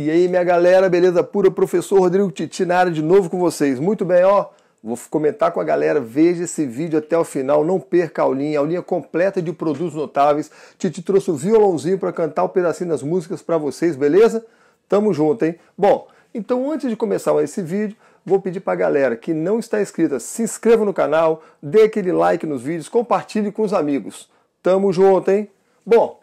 E aí, minha galera, beleza pura? Professor Rodrigo Titi na área de novo com vocês. Muito bem, ó. Vou comentar com a galera, veja esse vídeo até o final, não perca a aulinha, a aulinha completa de produtos notáveis. Titi trouxe o violãozinho para cantar um pedacinho das músicas para vocês, beleza? Tamo junto, hein? Bom, então antes de começar esse vídeo, vou pedir para a galera que não está inscrita, se inscreva no canal, dê aquele like nos vídeos, compartilhe com os amigos. Tamo junto, hein? Bom,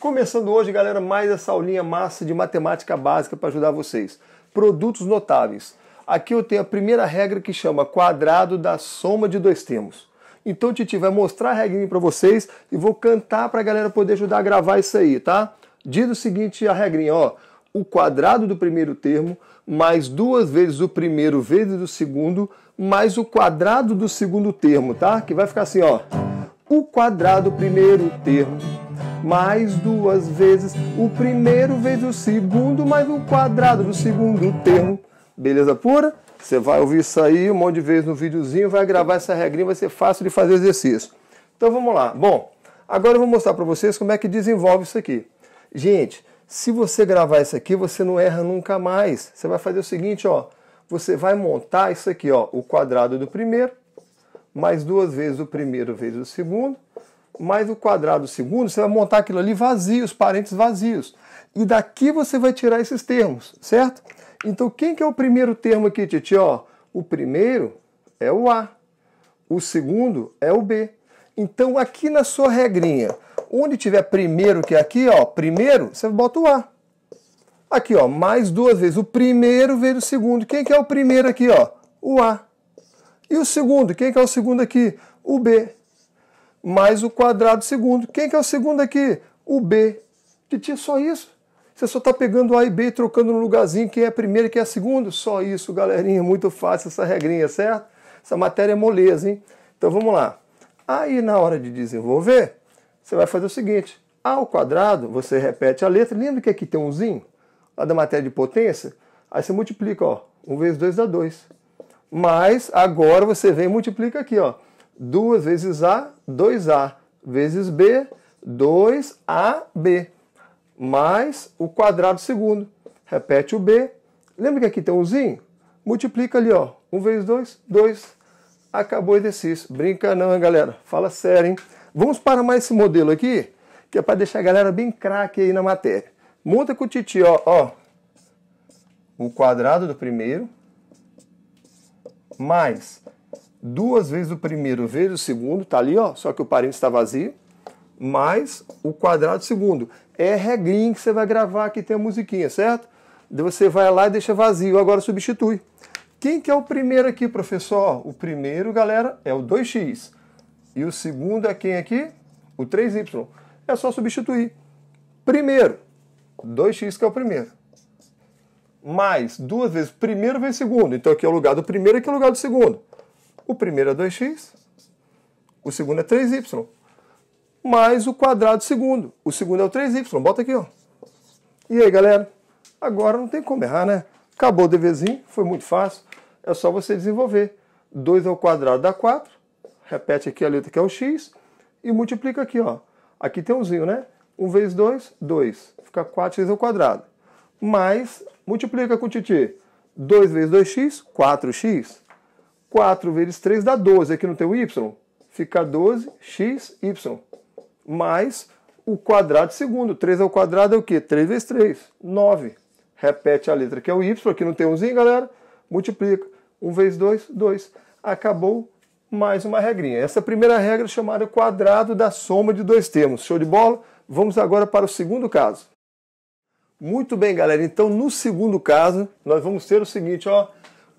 Começando hoje, galera, mais essa aulinha massa de matemática básica para ajudar vocês. Produtos notáveis. Aqui eu tenho a primeira regra que chama quadrado da soma de dois termos. Então, Titi vai mostrar a regrinha para vocês e vou cantar para a galera poder ajudar a gravar isso aí, tá? Diz o seguinte a regrinha, ó. O quadrado do primeiro termo mais duas vezes o primeiro vezes o segundo mais o quadrado do segundo termo, tá? Que vai ficar assim, ó. O quadrado primeiro termo mais duas vezes. O primeiro vezes o segundo mais o quadrado do segundo termo. Beleza pura? Você vai ouvir isso aí um monte de vezes no videozinho, vai gravar essa regrinha, vai ser fácil de fazer exercício. Então vamos lá. Bom, agora eu vou mostrar para vocês como é que desenvolve isso aqui. Gente, se você gravar isso aqui, você não erra nunca mais. Você vai fazer o seguinte, ó. Você vai montar isso aqui, ó, o quadrado do primeiro, mais duas vezes o primeiro vezes o segundo, mais o quadrado segundo, você vai montar aquilo ali vazio, os parênteses vazios. E daqui você vai tirar esses termos, certo? Então quem que é o primeiro termo aqui, Titi? Ó, o primeiro é o A, o segundo é o B. Então aqui na sua regrinha, onde tiver primeiro que é aqui, ó, primeiro, você bota o A. Aqui, ó, mais duas vezes. O primeiro vezes o segundo. Quem que é o primeiro aqui, ó? O A. E o segundo? Quem que é o segundo aqui? O B mais o quadrado segundo. Quem que é o segundo aqui? O B. Titi, só isso. Você só está pegando A e B e trocando no lugarzinho quem é primeiro e quem é segundo. Só isso, galerinha. Muito fácil essa regrinha, certo? Essa matéria é moleza, hein? Então vamos lá. Aí na hora de desenvolver, você vai fazer o seguinte. A ao quadrado, você repete a letra. Lembra que aqui tem umzinho? Lá da matéria de potência? Aí você multiplica, ó. 1 vezes 2 dá 2. Mas agora você vem e multiplica aqui, ó. 2 vezes A 2A vezes B, 2AB, mais o quadrado segundo. Repete o B. Lembra que aqui tem um zinho? Multiplica ali, ó. 1 vezes 2, 2. Acabou o exercício. Brinca não, hein, galera? Fala sério, hein? Vamos para mais esse modelo aqui, que é para deixar a galera bem craque aí na matéria. Monta com o titi, ó, ó. O quadrado do primeiro mais duas vezes o primeiro vezes o segundo, está ali, ó, só que o parênteses está vazio, mais o quadrado segundo. É regrinha que você vai gravar que tem a musiquinha, certo? Você vai lá e deixa vazio, agora substitui. Quem que é o primeiro aqui, professor? O primeiro, galera, é o 2x. E o segundo é quem aqui? O 3y. É só substituir. Primeiro, 2x que é o primeiro. Mais duas vezes primeiro vezes segundo. Então aqui é o lugar do primeiro e aqui é o lugar do segundo. O primeiro é 2x, o segundo é 3y, mais o quadrado segundo. O segundo é o 3y, bota aqui, ó. E aí, galera? Agora não tem como errar, né? Acabou o deverzinho, foi muito fácil. É só você desenvolver. 2 ao quadrado dá 4, repete aqui a letra que é o x, e multiplica aqui, ó. Aqui tem umzinho, né? 1 vezes 2, 2. Fica 4x ao quadrado. Mais, multiplica com o titi. 2 vezes 2x, 4x. 4 vezes 3 dá 12. Aqui não tem o y? Fica 12, xy Mais o quadrado segundo. 3 ao quadrado é o quê? 3 vezes 3, 9. Repete a letra que é o y. Aqui não tem umzinho, galera. Multiplica. 1 vezes 2, 2. Acabou mais uma regrinha. Essa primeira regra é chamada quadrado da soma de dois termos. Show de bola? Vamos agora para o segundo caso. Muito bem, galera. Então, no segundo caso, nós vamos ter o seguinte, ó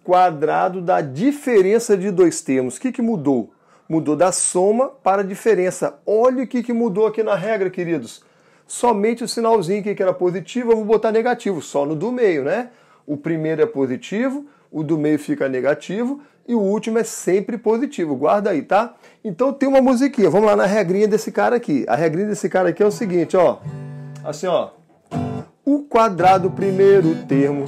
quadrado da diferença de dois termos. O que, que mudou? Mudou da soma para a diferença. Olha o que, que mudou aqui na regra, queridos. Somente o sinalzinho que era positivo, eu vou botar negativo, só no do meio, né? O primeiro é positivo, o do meio fica negativo e o último é sempre positivo. Guarda aí, tá? Então tem uma musiquinha. Vamos lá na regrinha desse cara aqui. A regrinha desse cara aqui é o seguinte, ó. Assim, ó. O quadrado primeiro termo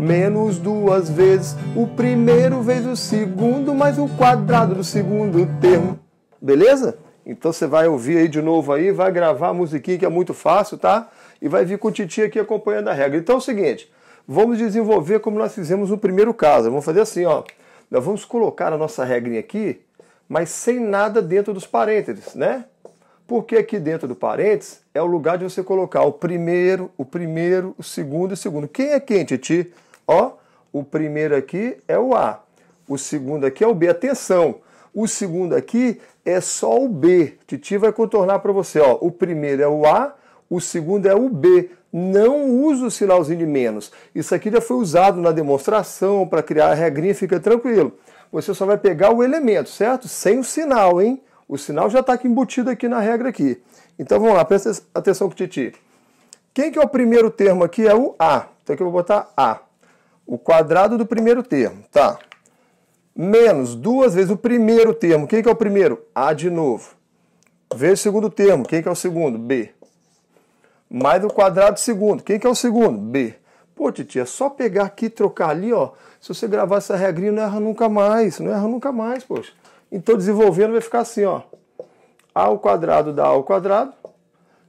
menos duas vezes o primeiro vezes o segundo mais o quadrado do segundo termo. Beleza? Então você vai ouvir aí de novo aí, vai gravar a musiquinha que é muito fácil, tá? E vai vir com o Titi aqui acompanhando a regra. Então é o seguinte, vamos desenvolver como nós fizemos no primeiro caso. Vamos fazer assim, ó. Nós vamos colocar a nossa regrinha aqui, mas sem nada dentro dos parênteses, né? Porque aqui dentro do parênteses é o lugar de você colocar o primeiro, o primeiro, o segundo e o segundo. Quem é quem, Titi? ó. O primeiro aqui é o A. O segundo aqui é o B. Atenção! O segundo aqui é só o B. Titi vai contornar para você. Ó. O primeiro é o A, o segundo é o B. Não usa o sinalzinho de menos. Isso aqui já foi usado na demonstração para criar a regrinha, fica tranquilo. Você só vai pegar o elemento, certo? Sem o sinal, hein? O sinal já está aqui embutido aqui na regra aqui. Então vamos lá, presta atenção com o Titi. Quem que é o primeiro termo aqui? É o A. Então aqui eu vou botar A o quadrado do primeiro termo, tá? Menos duas vezes o primeiro termo. Quem que é o primeiro? A de novo. Vezes o segundo termo. Quem que é o segundo? B. Mais o quadrado do segundo. Quem que é o segundo? B. Pô, titia, é só pegar aqui e trocar ali, ó. Se você gravar essa regrinha, não erra nunca mais. Não erra nunca mais, poxa. Então, desenvolvendo, vai ficar assim, ó. A ao quadrado dá A ao quadrado,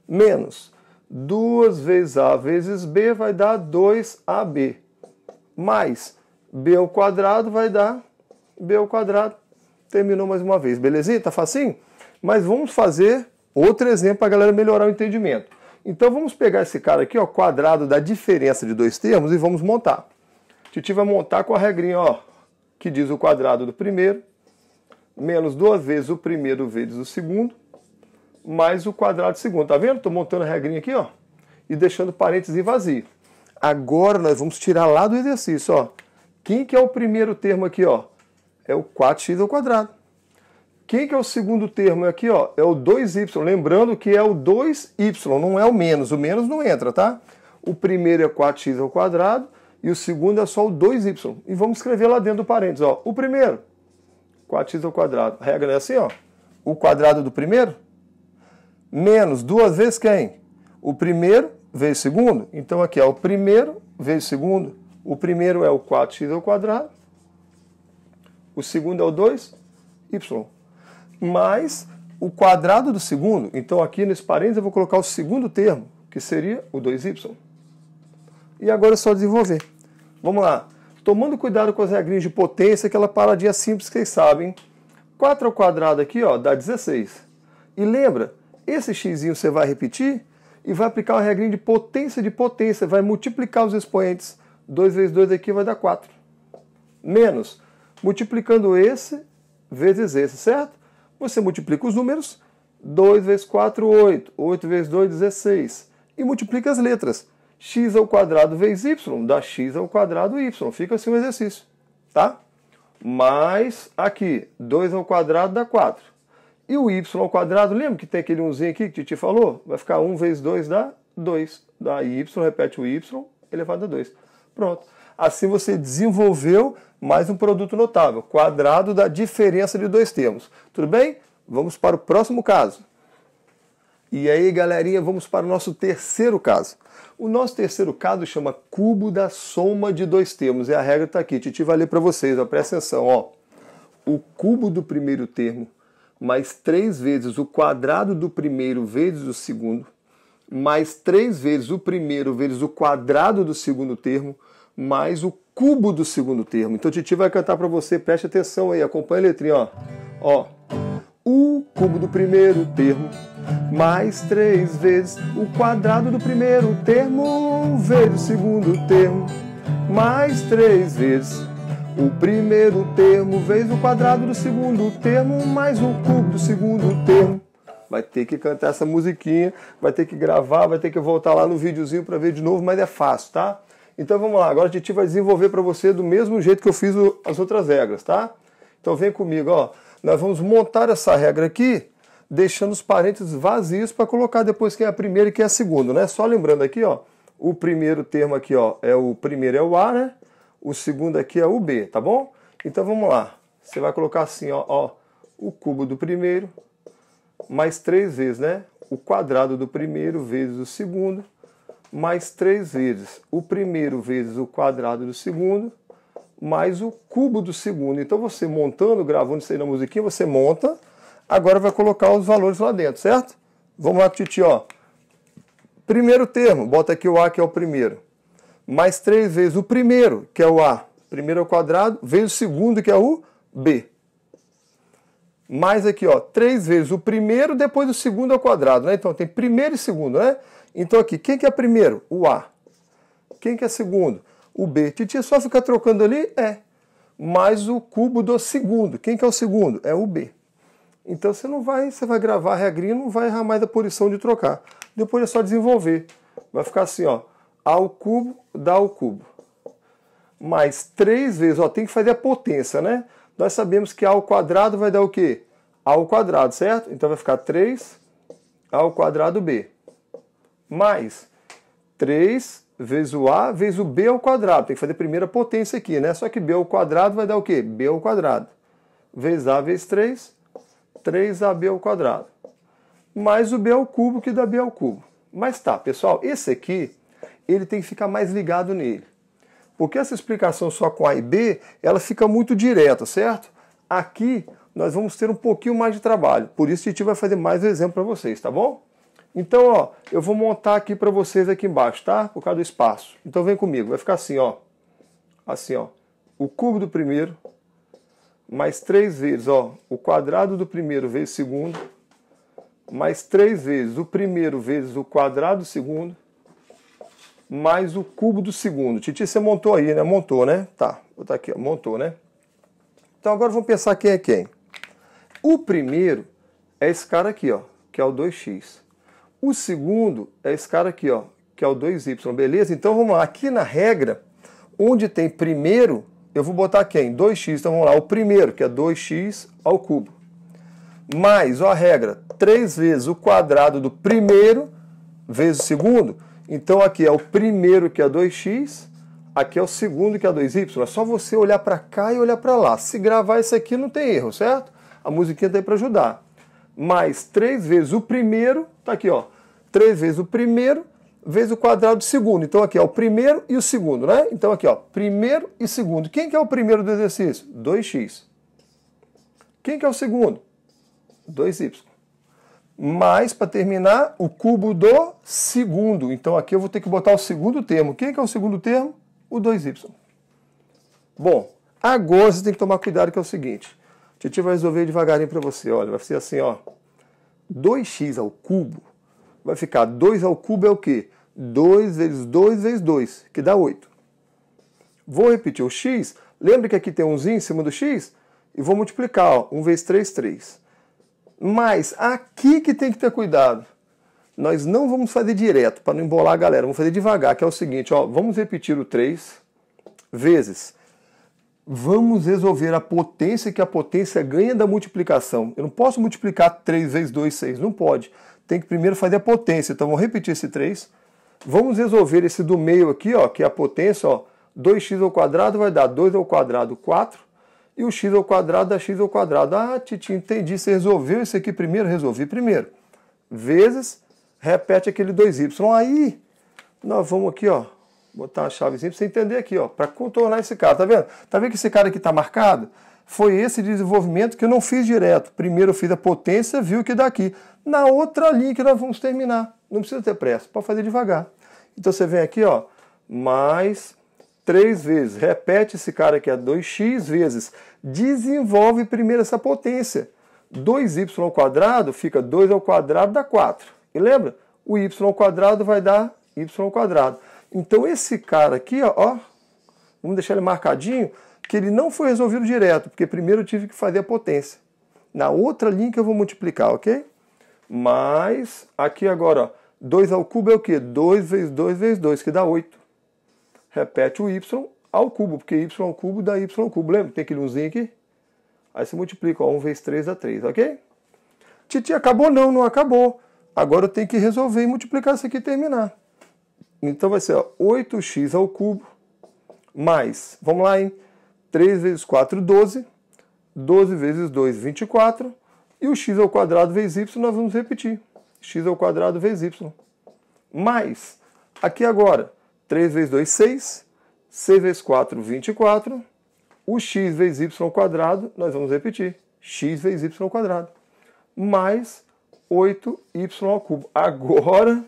menos 2 vezes A vezes B vai dar 2AB mais b ao quadrado vai dar b ao quadrado. Terminou mais uma vez, belezinha? Tá facinho? Mas vamos fazer outro exemplo para a galera melhorar o entendimento. Então vamos pegar esse cara aqui, ó, quadrado da diferença de dois termos e vamos montar. Titi vai montar com a regrinha, ó, que diz o quadrado do primeiro, menos duas vezes o primeiro vezes o segundo, mais o quadrado do segundo. Tá vendo? Estou montando a regrinha aqui, ó, e deixando parênteses vazio. Agora nós vamos tirar lá do exercício, ó. Quem que é o primeiro termo aqui, ó? É o 4x ao quadrado. Quem que é o segundo termo aqui, ó? É o 2y. Lembrando que é o 2y, não é o menos. O menos não entra, tá? O primeiro é 4x ao quadrado e o segundo é só o 2y. E vamos escrever lá dentro do parênteses, ó. O primeiro, 4x ao quadrado. A regra é assim, ó. O quadrado do primeiro menos duas vezes quem? O primeiro veio segundo. Então aqui é o primeiro vezes segundo. O primeiro é o 4x ao quadrado. O segundo é o 2y. Mais o quadrado do segundo. Então aqui nesse parênteses eu vou colocar o segundo termo, que seria o 2y. E agora é só desenvolver. Vamos lá. Tomando cuidado com as regrinhas de potência, aquela paradinha simples que vocês sabem. 4 ao quadrado aqui ó, dá 16. E lembra, esse x você vai repetir e vai aplicar uma regrinha de potência de potência, vai multiplicar os expoentes. 2 vezes 2 aqui vai dar 4. Menos, multiplicando esse vezes esse, certo? Você multiplica os números, 2 vezes 4, 8, 8 vezes 2, 16. E multiplica as letras. x ao quadrado vezes y dá x ao quadrado y. Fica assim o exercício, tá? Mais aqui, 2 ao quadrado dá 4. E o y ao quadrado, lembra que tem aquele 1 aqui que Titi falou? Vai ficar 1 vezes 2 dá 2. dá y, repete o y, elevado a 2. Pronto. Assim você desenvolveu mais um produto notável, quadrado da diferença de dois termos. Tudo bem? Vamos para o próximo caso. E aí, galerinha, vamos para o nosso terceiro caso. O nosso terceiro caso chama cubo da soma de dois termos. E é a regra está aqui. Titi vai ler para vocês, ó, presta atenção. Ó. O cubo do primeiro termo mais 3 vezes o quadrado do primeiro vezes o segundo, mais 3 vezes o primeiro vezes o quadrado do segundo termo, mais o cubo do segundo termo. Então o Titi vai cantar para você, preste atenção aí, acompanha a letrinha, ó. Ó, o cubo do primeiro termo, mais 3 vezes o quadrado do primeiro termo, vezes o segundo termo, mais 3 vezes o primeiro termo vezes o quadrado do segundo termo mais o cubo do segundo termo. Vai ter que cantar essa musiquinha, vai ter que gravar, vai ter que voltar lá no videozinho para ver de novo, mas é fácil, tá? Então vamos lá, agora a gente vai desenvolver para você do mesmo jeito que eu fiz as outras regras, tá? Então vem comigo, ó. Nós vamos montar essa regra aqui, deixando os parênteses vazios para colocar depois quem é a primeira e quem é a segunda, né? Só lembrando aqui, ó, o primeiro termo aqui, ó, é o primeiro é o A, né? o segundo aqui é o B, tá bom? Então vamos lá. Você vai colocar assim, ó, ó o cubo do primeiro, mais três vezes, né? O quadrado do primeiro vezes o segundo, mais três vezes o primeiro vezes o quadrado do segundo, mais o cubo do segundo. Então você montando, gravando isso aí na musiquinha, você monta. Agora vai colocar os valores lá dentro, certo? Vamos lá, Titi, ó. Primeiro termo, bota aqui o A que é o primeiro mais 3 vezes o primeiro, que é o A, primeiro ao quadrado, vezes o segundo, que é o B. Mais aqui, ó, 3 vezes o primeiro, depois o segundo ao quadrado, né? Então tem primeiro e segundo, né? Então aqui, quem que é primeiro? O A. Quem que é segundo? O B. Titia, só ficar trocando ali? É. Mais o cubo do segundo. Quem que é o segundo? É o B. Então você não vai, você vai gravar a regrinha, não vai errar mais a posição de trocar. Depois é só desenvolver. Vai ficar assim, ó ao cubo dá ao cubo. Mais 3 vezes, ó, tem que fazer a potência, né? Nós sabemos que a ao quadrado vai dar o quê? A ao quadrado, certo? Então vai ficar 3 ao quadrado b. Mais 3 vezes o a vezes o b ao quadrado. Tem que fazer a primeira potência aqui, né? Só que b ao quadrado vai dar o quê? b ao quadrado. Vezes a vezes 3, 3ab ao quadrado. Mais o b ao cubo que dá b ao cubo. Mas tá, pessoal, esse aqui ele tem que ficar mais ligado nele. Porque essa explicação só com A e B, ela fica muito direta, certo? Aqui nós vamos ter um pouquinho mais de trabalho, por isso o Titi vai fazer mais um exemplo para vocês, tá bom? Então, ó, eu vou montar aqui para vocês aqui embaixo, tá? Por causa do espaço. Então vem comigo, vai ficar assim, ó. Assim, ó. O cubo do primeiro, mais três vezes, ó. O quadrado do primeiro vezes segundo, mais três vezes o primeiro vezes o quadrado do segundo, mais o cubo do segundo. Titi, você montou aí, né? Montou, né? Tá, vou botar aqui, ó, montou, né? Então agora vamos pensar quem é quem. O primeiro é esse cara aqui, ó, que é o 2x. O segundo é esse cara aqui, ó, que é o 2y, beleza? Então vamos lá, aqui na regra, onde tem primeiro, eu vou botar quem? 2x, então vamos lá, o primeiro, que é 2x ao cubo. Mais, ó a regra, 3 vezes o quadrado do primeiro vezes o segundo, então aqui é o primeiro que é 2x, aqui é o segundo que é 2y. É só você olhar para cá e olhar para lá. Se gravar isso aqui não tem erro, certo? A musiquinha está aí para ajudar. Mais 3 vezes o primeiro, tá aqui, ó. 3 vezes o primeiro, vezes o quadrado do segundo. Então aqui é o primeiro e o segundo, né? Então aqui, ó, primeiro e segundo. Quem que é o primeiro do exercício? 2x. Quem que é o segundo? 2y mais, para terminar, o cubo do segundo. Então aqui eu vou ter que botar o segundo termo. Quem é que é o segundo termo? O 2y. Bom, agora você tem que tomar cuidado que é o seguinte. A gente vai resolver devagarinho para você. Olha, vai ser assim, ó. 2x ao cubo vai ficar 2 ao cubo é o quê? 2 vezes 2 vezes 2, que dá 8. Vou repetir o x. Lembra que aqui tem um em cima do x? E vou multiplicar, ó, 1 vezes 3, 3. Mas aqui que tem que ter cuidado. Nós não vamos fazer direto para não embolar a galera. Vamos fazer devagar, que é o seguinte, ó, vamos repetir o 3 vezes. Vamos resolver a potência que a potência ganha da multiplicação. Eu não posso multiplicar 3 vezes 2, 6, não pode. Tem que primeiro fazer a potência. Então vamos repetir esse 3. Vamos resolver esse do meio aqui, ó, que é a potência, ó, 2x ao quadrado vai dar 2 ao quadrado, 4 e o x ao quadrado dá x ao quadrado. Ah, Titi, entendi, você resolveu isso aqui primeiro? Resolvi primeiro. Vezes, repete aquele 2y. Aí, nós vamos aqui, ó, botar uma chavezinha para você entender aqui, ó, para contornar esse cara, tá vendo? Tá vendo que esse cara aqui está marcado? Foi esse desenvolvimento que eu não fiz direto. Primeiro eu fiz a potência, viu que dá aqui. Na outra linha que nós vamos terminar. Não precisa ter pressa, pode fazer devagar. Então você vem aqui, ó, mais três vezes. Repete esse cara aqui a 2x vezes. Desenvolve primeiro essa potência. 2y quadrado fica 2 ao quadrado dá 4. E lembra? O y quadrado vai dar y quadrado. Então esse cara aqui, ó, ó, vamos deixar ele marcadinho, que ele não foi resolvido direto, porque primeiro eu tive que fazer a potência. Na outra linha que eu vou multiplicar, ok? Mais, aqui agora, ó, 2 ao cubo é o quê? 2 vezes 2 vezes 2, que dá 8 repete o y ao cubo, porque y ao cubo dá y ao cubo. Lembra? Tem aquele unzinho aqui? Aí você multiplica, ó, 1 vezes 3 dá 3, ok? Titi, acabou? Não, não acabou. Agora eu tenho que resolver e multiplicar isso aqui e terminar. Então vai ser ó, 8x ao cubo mais, vamos lá, hein? 3 vezes 4, 12. 12 vezes 2, 24. E o x ao quadrado vezes y nós vamos repetir. x ao quadrado vezes y. Mais, aqui agora, 3 vezes 2, 6. C vezes 4, 24. O x vezes y quadrado, nós vamos repetir. x vezes y quadrado. Mais 8y ao cubo. Agora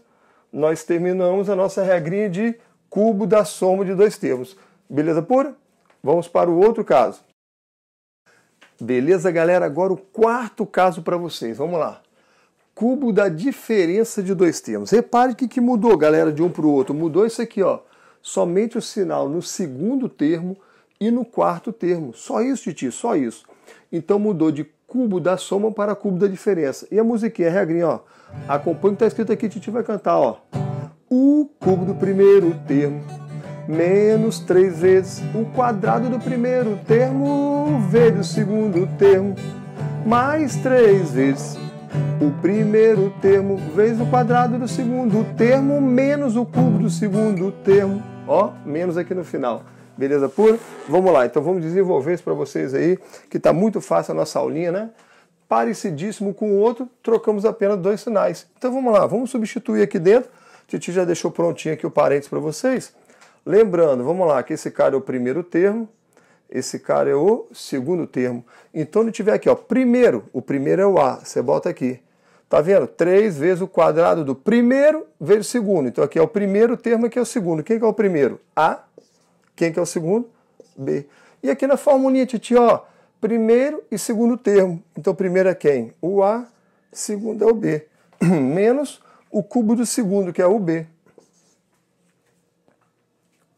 nós terminamos a nossa regrinha de cubo da soma de dois termos. Beleza pura? Vamos para o outro caso. Beleza, galera? Agora o quarto caso para vocês. Vamos lá cubo da diferença de dois termos. Repare o que, que mudou, galera, de um para o outro. Mudou isso aqui, ó. Somente o sinal no segundo termo e no quarto termo. Só isso, Titi, só isso. Então mudou de cubo da soma para cubo da diferença. E a musiquinha, a regrinha, ó. Acompanha o que está escrito aqui, Titi vai cantar, ó. O cubo do primeiro termo menos três vezes o quadrado do primeiro termo vezes o segundo termo mais três vezes o primeiro termo vezes o quadrado do segundo termo menos o cubo do segundo termo, ó, menos aqui no final. Beleza pura? Vamos lá, então vamos desenvolver isso para vocês aí, que está muito fácil a nossa aulinha, né? Parecidíssimo com o outro, trocamos apenas dois sinais. Então vamos lá, vamos substituir aqui dentro. Titi já deixou prontinho aqui o parênteses para vocês. Lembrando, vamos lá, que esse cara é o primeiro termo, esse cara é o segundo termo. Então ele tiver aqui, ó, primeiro, o primeiro é o A, você bota aqui. Tá vendo? 3 vezes o quadrado do primeiro vezes o segundo. Então aqui é o primeiro termo, aqui é o segundo. Quem que é o primeiro? A. Quem que é o segundo? B. E aqui na formulinha, Titi, ó, primeiro e segundo termo. Então primeiro é quem? O A, segundo é o B. Menos o cubo do segundo, que é o B.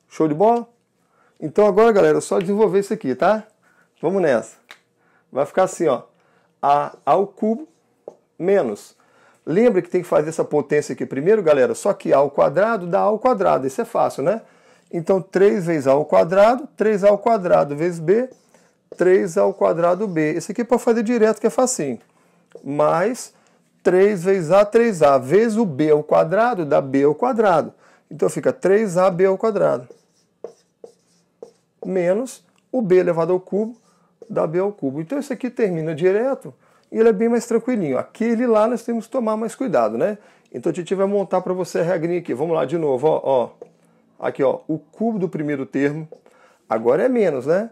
Show de bola? Então agora, galera, é só desenvolver isso aqui, tá? Vamos nessa. Vai ficar assim, ó. A ao cubo menos. Lembra que tem que fazer essa potência aqui primeiro, galera? Só que A ao quadrado dá A ao quadrado. Isso é fácil, né? Então, 3 vezes A ao quadrado, 3 ao quadrado vezes B, 3 ao quadrado B. Esse aqui é para fazer direto, que é facinho. Mais 3 vezes A, 3A, vezes o B ao quadrado, dá B ao quadrado. Então, fica 3AB ao quadrado menos o b elevado ao cubo dá b ao cubo. Então esse aqui termina direto e ele é bem mais tranquilinho. Aquele lá nós temos que tomar mais cuidado, né? Então a gente vai montar para você a regrinha aqui. Vamos lá de novo, ó, ó. Aqui, ó, o cubo do primeiro termo agora é menos, né?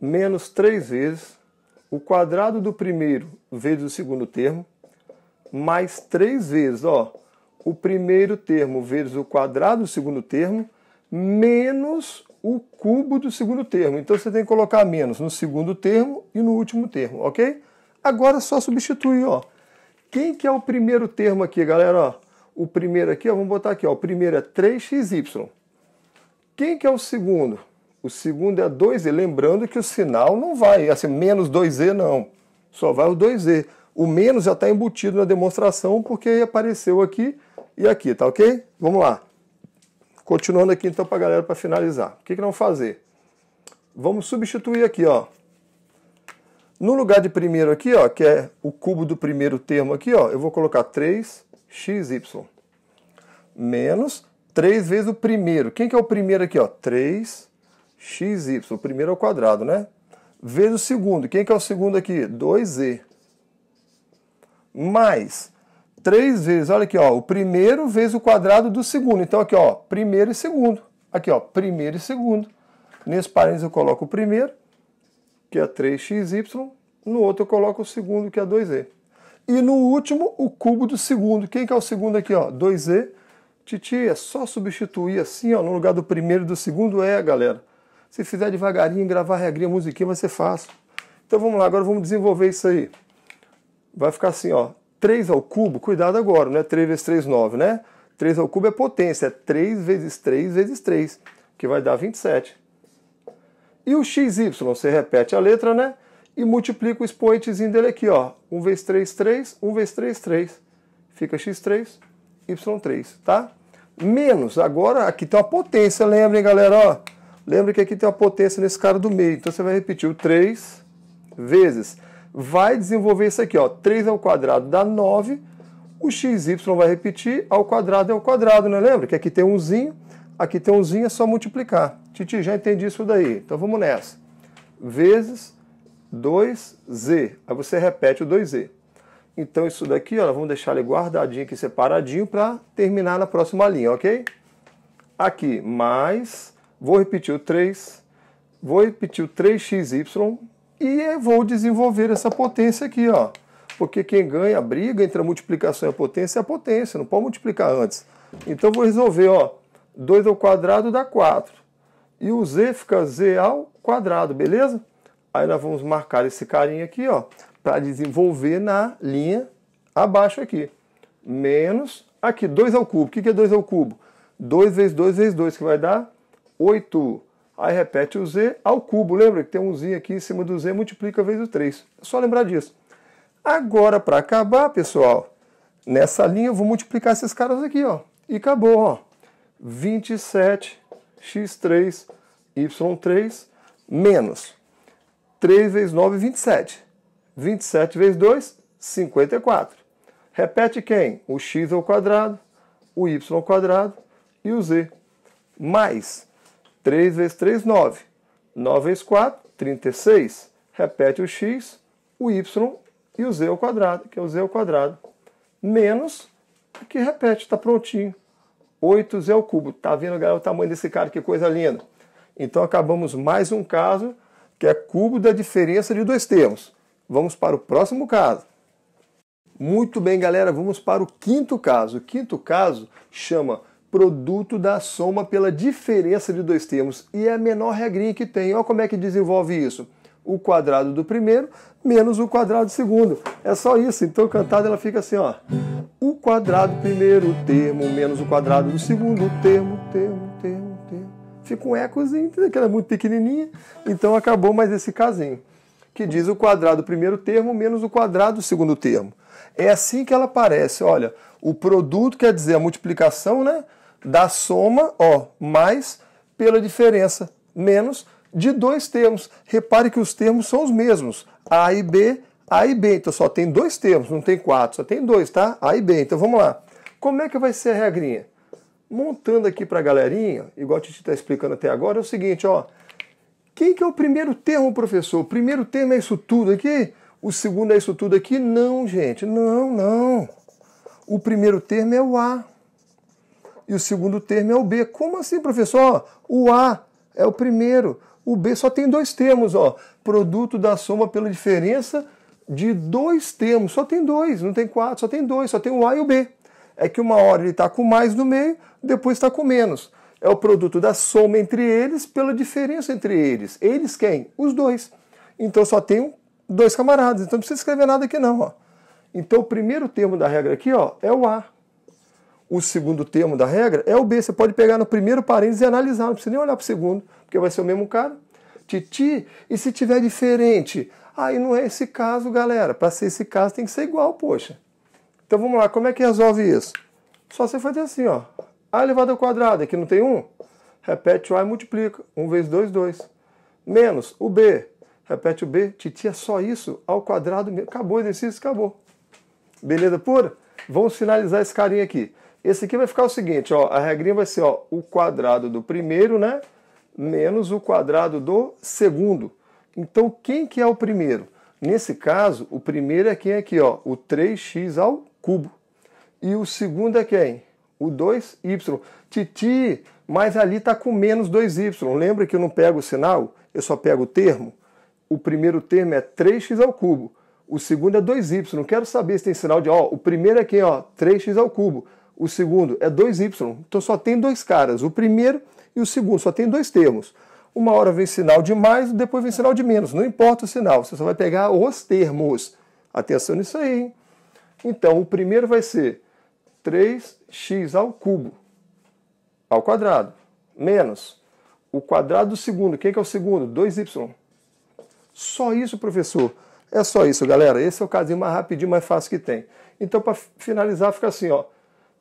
Menos 3 vezes o quadrado do primeiro vezes o segundo termo, mais 3 vezes, ó, o primeiro termo vezes o quadrado do segundo termo, menos o cubo do segundo termo. Então você tem que colocar menos no segundo termo e no último termo, ok? Agora é só substituir, ó. Quem que é o primeiro termo aqui, galera? Ó, o primeiro aqui, ó, vamos botar aqui, ó, o primeiro é 3xy. Quem que é o segundo? O segundo é 2e. Lembrando que o sinal não vai, assim, menos 2e não. Só vai o 2e. O menos já está embutido na demonstração porque apareceu aqui e aqui, tá ok? Vamos lá. Continuando aqui então para a galera para finalizar. O que, que nós vamos fazer? Vamos substituir aqui, ó. No lugar de primeiro aqui, ó, que é o cubo do primeiro termo aqui, ó, eu vou colocar 3xy menos 3 vezes o primeiro. Quem que é o primeiro aqui, ó? 3xy, o primeiro ao é quadrado, né? Vezes o segundo. Quem que é o segundo aqui? 2z. Mais três vezes, olha aqui, ó, o primeiro vezes o quadrado do segundo. Então aqui, ó, primeiro e segundo. Aqui, ó, primeiro e segundo. Nesse parênteses eu coloco o primeiro, que é 3xy, no outro eu coloco o segundo, que é 2e. E no último, o cubo do segundo. Quem que é o segundo aqui, ó? 2e. Titi, é só substituir assim, ó, no lugar do primeiro e do segundo é, galera. Se fizer devagarinho, gravar a regrinha, musiquinha, vai ser fácil. Então vamos lá, agora vamos desenvolver isso aí. Vai ficar assim, ó, 3 ao cubo, cuidado agora, não é 3 vezes 3, 9, né? 3 ao cubo é potência, é 3 vezes 3 vezes 3, que vai dar 27. E o xy, você repete a letra, né? E multiplica o expoentezinho dele aqui, ó. 1 vezes 3, 3, 1 vezes 3, 3. Fica x3, y3, tá? Menos, agora aqui tem uma potência, lembrem, galera, ó. Lembra que aqui tem uma potência nesse cara do meio. Então você vai repetir o 3 vezes vai desenvolver isso aqui, ó. 3 ao é quadrado dá 9, o xy vai repetir, ao quadrado é ao quadrado, né? Lembra que aqui tem umzinho, aqui tem umzinho, é só multiplicar. Titi, já entendi isso daí, então vamos nessa. Vezes 2z, aí você repete o 2z. Então isso daqui, ó, vamos deixar ele guardadinho aqui, separadinho, para terminar na próxima linha, ok? Aqui, mais, vou repetir o 3, vou repetir o 3xy, e vou desenvolver essa potência aqui, ó. Porque quem ganha a briga entre a multiplicação e a potência é a potência, não pode multiplicar antes. Então vou resolver, ó, 2 ao quadrado dá 4. E o z fica z ao quadrado, beleza? Aí nós vamos marcar esse carinha aqui, ó, para desenvolver na linha abaixo aqui. Menos, aqui, 2 ao cubo. O que é 2 ao cubo? 2 vezes 2 vezes 2, que vai dar 8 Aí repete o z ao cubo. Lembra que tem um z aqui em cima do z, multiplica vezes o 3. É só lembrar disso. Agora, para acabar, pessoal, nessa linha eu vou multiplicar esses caras aqui, ó. E acabou, ó. 27x3, y3, menos 3 vezes 9, 27. 27 vezes 2, 54. Repete quem? O x ao quadrado, o y ao quadrado e o z. Mais 3 vezes 3, 9. 9 vezes 4, 36. Repete o x, o y e o z ao quadrado, que é o z ao quadrado. Menos, aqui repete, está prontinho. 8z ao cubo. Tá vendo, galera, o tamanho desse cara? Que coisa linda. Então acabamos mais um caso, que é cubo da diferença de dois termos. Vamos para o próximo caso. Muito bem, galera, vamos para o quinto caso. O quinto caso chama produto da soma pela diferença de dois termos. E é a menor regrinha que tem. Olha como é que desenvolve isso. O quadrado do primeiro menos o quadrado do segundo. É só isso. Então cantada ela fica assim, ó. O quadrado do primeiro termo menos o quadrado do segundo termo, termo, termo, termo. Fica um ecozinho, que ela é muito pequenininha. Então acabou mais esse casinho. Que diz o quadrado do primeiro termo menos o quadrado do segundo termo. É assim que ela aparece. Olha, o produto quer dizer a multiplicação, né? da soma, ó, mais pela diferença, menos de dois termos. Repare que os termos são os mesmos. A e B, A e B. Então só tem dois termos, não tem quatro, só tem dois, tá? A e B. Então vamos lá. Como é que vai ser a regrinha? Montando aqui para a galerinha, igual a gente está explicando até agora, é o seguinte, ó. Quem que é o primeiro termo, professor? O primeiro termo é isso tudo aqui? O segundo é isso tudo aqui? Não, gente. Não, não. O primeiro termo é o A e o segundo termo é o B. Como assim, professor? O A é o primeiro, o B só tem dois termos, ó. Produto da soma pela diferença de dois termos, só tem dois, não tem quatro, só tem dois, só tem o A e o B. É que uma hora ele está com mais no meio, depois está com menos. É o produto da soma entre eles pela diferença entre eles. Eles quem? Os dois. Então só tem dois camaradas, então não precisa escrever nada aqui não, ó. Então o primeiro termo da regra aqui, ó, é o A o segundo termo da regra é o B. Você pode pegar no primeiro parênteses e analisar, não precisa nem olhar para o segundo, porque vai ser o mesmo cara. Titi, e se tiver diferente? Aí ah, não é esse caso, galera. Para ser esse caso tem que ser igual, poxa. Então vamos lá, como é que resolve isso? Só você fazer assim, ó. A elevado ao quadrado, aqui não tem 1? Um? Repete o A e multiplica. 1 um vezes 2, 2. Menos o B. Repete o B. Titi, é só isso ao quadrado mesmo. Acabou o exercício, acabou. Beleza pura? Vamos finalizar esse carinha aqui. Esse aqui vai ficar o seguinte, ó, a regrinha vai ser ó, o quadrado do primeiro, né? Menos o quadrado do segundo. Então, quem que é o primeiro? Nesse caso, o primeiro é quem é aqui, ó, o 3x ao cubo. E o segundo é quem? O 2y. Titi, mas ali está com menos 2y. Lembra que eu não pego o sinal? Eu só pego o termo? O primeiro termo é 3x ao cubo. O segundo é 2y. Não quero saber se tem sinal de, ó, o primeiro é quem, ó, 3x ao cubo. O segundo é 2y. Então só tem dois caras. O primeiro e o segundo só tem dois termos. Uma hora vem sinal de mais, depois vem sinal de menos. Não importa o sinal, você só vai pegar os termos. Atenção nisso aí, hein? Então, o primeiro vai ser 3x ao cubo ao quadrado menos o quadrado do segundo. Quem que é o segundo? 2y. Só isso, professor. É só isso, galera. Esse é o casinho mais rapidinho, mais fácil que tem. Então, para finalizar, fica assim, ó.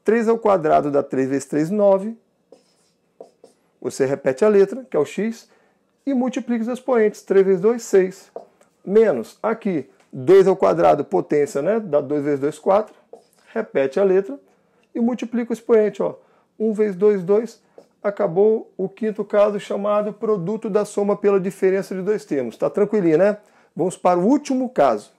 3 ao quadrado dá 3 vezes 3, 9. Você repete a letra, que é o x, e multiplica os expoentes. 3 vezes 2, 6. Menos aqui, 2 ao quadrado, potência, né? Dá 2 vezes 2, 4. Repete a letra e multiplica o expoente. Ó. 1 vezes 2, 2. Acabou o quinto caso chamado produto da soma pela diferença de dois termos. Tá tranquilinho, né? Vamos para o último caso.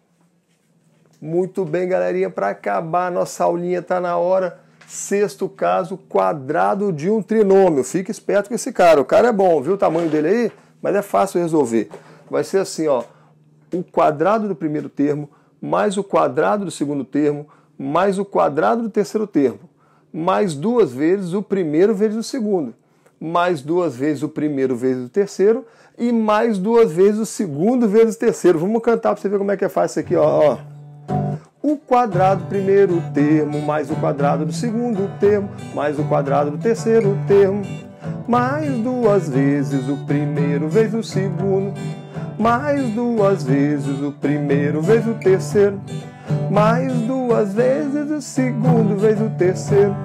Muito bem, galerinha. Para acabar, nossa aulinha está na hora. Sexto caso, quadrado de um trinômio. Fica esperto com esse cara. O cara é bom, viu o tamanho dele aí? Mas é fácil resolver. Vai ser assim, ó. O quadrado do primeiro termo mais o quadrado do segundo termo mais o quadrado do terceiro termo mais duas vezes o primeiro vezes o segundo mais duas vezes o primeiro vezes o terceiro e mais duas vezes o segundo vezes o terceiro. Vamos cantar para você ver como é que é fácil isso aqui, ó. ó o quadrado primeiro termo, mais o quadrado do segundo termo, mais o quadrado do terceiro termo, mais duas vezes o primeiro vezes o segundo, mais duas vezes o primeiro vezes o terceiro, mais duas vezes o segundo vezes o terceiro.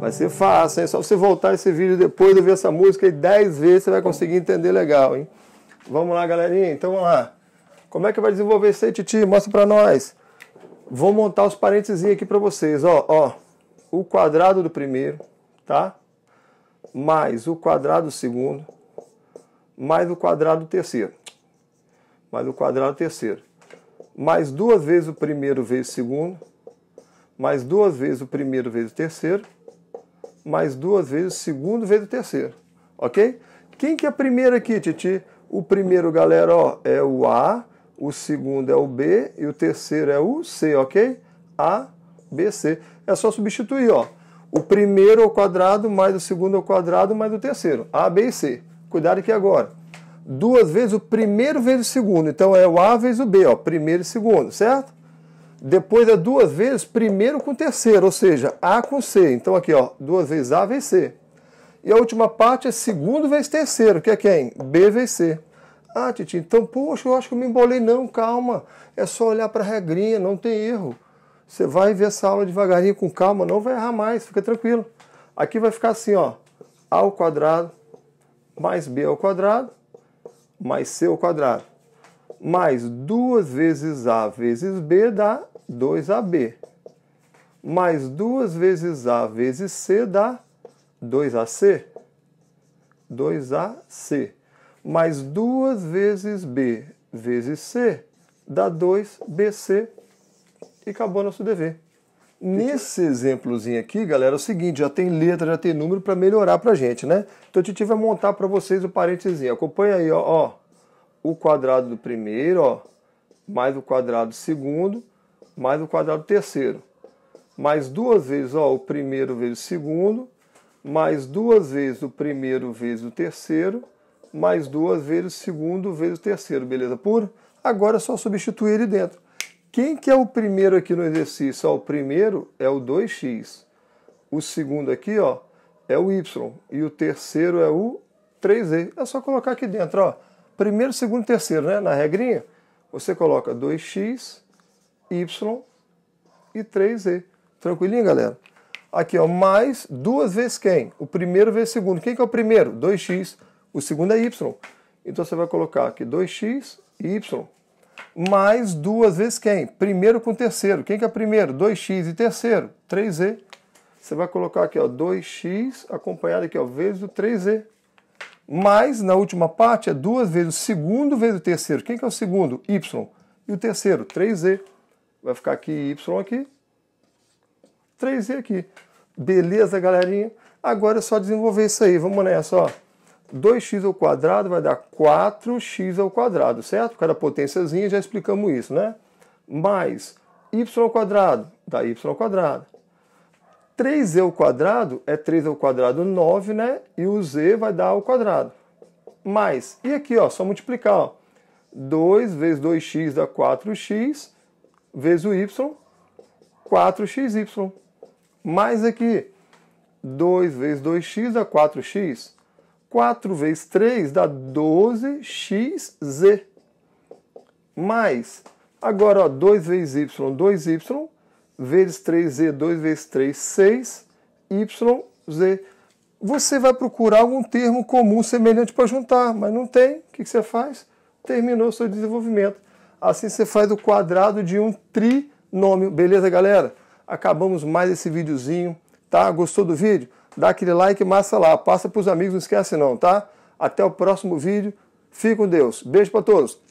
Vai ser fácil, hein? É só você voltar esse vídeo depois de ver essa música e dez vezes você vai conseguir entender legal, hein? Vamos lá, galerinha. Então vamos lá. Como é que vai desenvolver isso aí, Titi? Mostra pra nós. Vou montar os parênteses aqui para vocês. Ó, ó, o quadrado do primeiro, tá? Mais o quadrado do segundo, mais o quadrado do terceiro. Mais o quadrado do terceiro. Mais duas vezes o primeiro vezes o segundo, mais duas vezes o primeiro vezes o terceiro, mais duas vezes o segundo vezes o terceiro. Ok? Quem que é a primeira aqui, Titi? O primeiro, galera, ó, é o A o segundo é o B e o terceiro é o C, ok? A, B, C. É só substituir, ó. O primeiro ao quadrado mais o segundo ao quadrado mais o terceiro. A, B e C. Cuidado aqui agora. Duas vezes o primeiro vezes o segundo. Então é o A vezes o B, ó. Primeiro e segundo, certo? Depois é duas vezes primeiro com terceiro, ou seja, A com C. Então aqui, ó, duas vezes A vezes C. E a última parte é segundo vezes terceiro, que é quem? B vezes C. Ah, Titi, então, poxa, eu acho que eu me embolei. Não, calma. É só olhar para a regrinha, não tem erro. Você vai ver essa aula devagarinho, com calma, não vai errar mais, fica tranquilo. Aqui vai ficar assim, ó. A ao quadrado mais B ao quadrado mais C ao quadrado mais 2 vezes A vezes B dá 2AB. Mais 2 vezes A vezes C dá 2AC. 2AC mais 2 vezes B vezes C dá 2BC e acabou nosso dever. Nesse exemplozinho aqui, galera, é o seguinte, já tem letra, já tem número para melhorar a gente, né? Então o Titi vai montar para vocês o parentezinho. Acompanha aí, ó, ó, o quadrado do primeiro, ó, mais o quadrado do segundo, mais o quadrado do terceiro. Mais duas vezes, ó, o primeiro vezes o segundo, mais duas vezes o primeiro vezes o terceiro, mais duas vezes o segundo, vezes o terceiro, beleza por Agora é só substituir ele dentro. Quem que é o primeiro aqui no exercício? o primeiro é o 2x. O segundo aqui ó, é o y. E o terceiro é o 3 z É só colocar aqui dentro. Ó. Primeiro, segundo terceiro, né? na regrinha. Você coloca 2x, y e 3 z Tranquilinho, galera? Aqui, ó, mais duas vezes quem? O primeiro vezes o segundo. Quem que é o primeiro? 2x o segundo é y. Então você vai colocar aqui 2x e y. Mais duas vezes quem? Primeiro com terceiro. Quem que é primeiro? 2x e terceiro. 3z. Você vai colocar aqui, ó, 2x acompanhado aqui, ó, vezes o 3z. Mais, na última parte, é duas vezes o segundo vezes o terceiro. Quem que é o segundo? y. E o terceiro? 3z. Vai ficar aqui y aqui, 3z aqui. Beleza, galerinha? Agora é só desenvolver isso aí. Vamos nessa, ó. 2x ao quadrado vai dar 4x ao quadrado, certo? Cada potênciazinha já explicamos isso, né? Mais y ao quadrado dá y ao quadrado. 3z ao quadrado é 3 ao quadrado 9, né? E o z vai dar ao quadrado. Mais, e aqui, ó, só multiplicar, ó. 2 vezes 2x dá 4x, vezes o y, 4xy. Mais aqui, 2 vezes 2x dá 4x. 4 vezes 3 dá 12xz. Mais, agora ó, 2 vezes y, 2y, vezes 3z, 2 vezes 3, 6, yz. Você vai procurar algum termo comum semelhante para juntar, mas não tem. O que você faz? Terminou o seu desenvolvimento. Assim você faz o quadrado de um trinômio. Beleza, galera? Acabamos mais esse videozinho, tá? Gostou do vídeo? dá aquele like massa lá, passa para os amigos, não esquece não, tá? Até o próximo vídeo, fique com Deus, beijo para todos!